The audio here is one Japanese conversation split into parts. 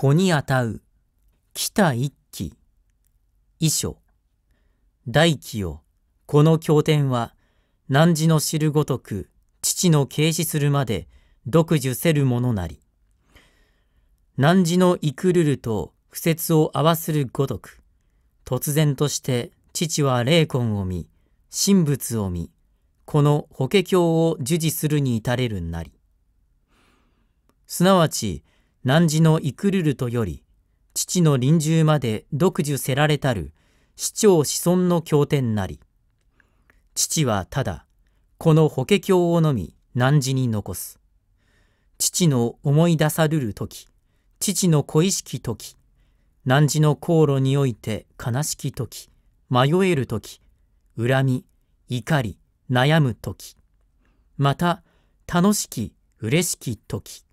子にあたう来た一揆遺書大輝よこの経典は汝の知るごとく父の軽視するまで独樹せるものなり汝のいくるると不説を合わするごとく突然として父は霊魂を見神仏を見この法華経を授持するに至れるなりすなわち南寺のイクルルとより、父の臨終まで独自せられたる、市長子孫の経典なり。父はただ、この法華経をのみ、南寺に残す。父の思い出さるる時、父の恋しき時、南寺の航路において悲しき時、迷える時、恨み、怒り、悩む時、また、楽しき、嬉しき時。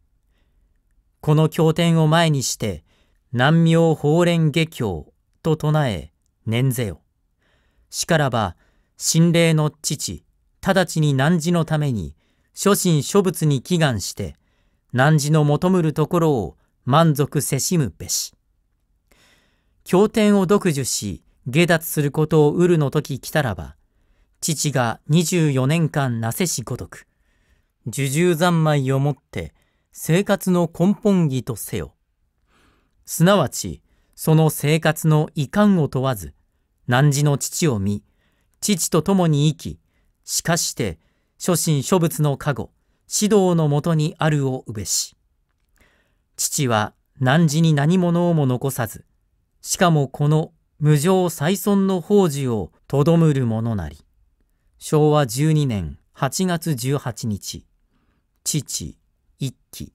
この経典を前にして、南明法蓮華経と唱え、念ぜよ。しからば、神霊の父、直ちに南寺のために、諸神諸仏に祈願して、南寺の求むるところを満足せしむべし。経典を読受し、下脱することをウルの時来たらば、父が24年間なせしごとく、呪重三昧をもって生活の根本義とせよ。すなわち、その生活の遺憾を問わず、汝の父を見、父と共に生き、しかして、諸神諸仏の加護、指導のもとにあるをうべし。父は汝に何者をも残さず、しかもこの無常再尊の宝珠をとどむるものなり。昭和12年8月18日、父、一期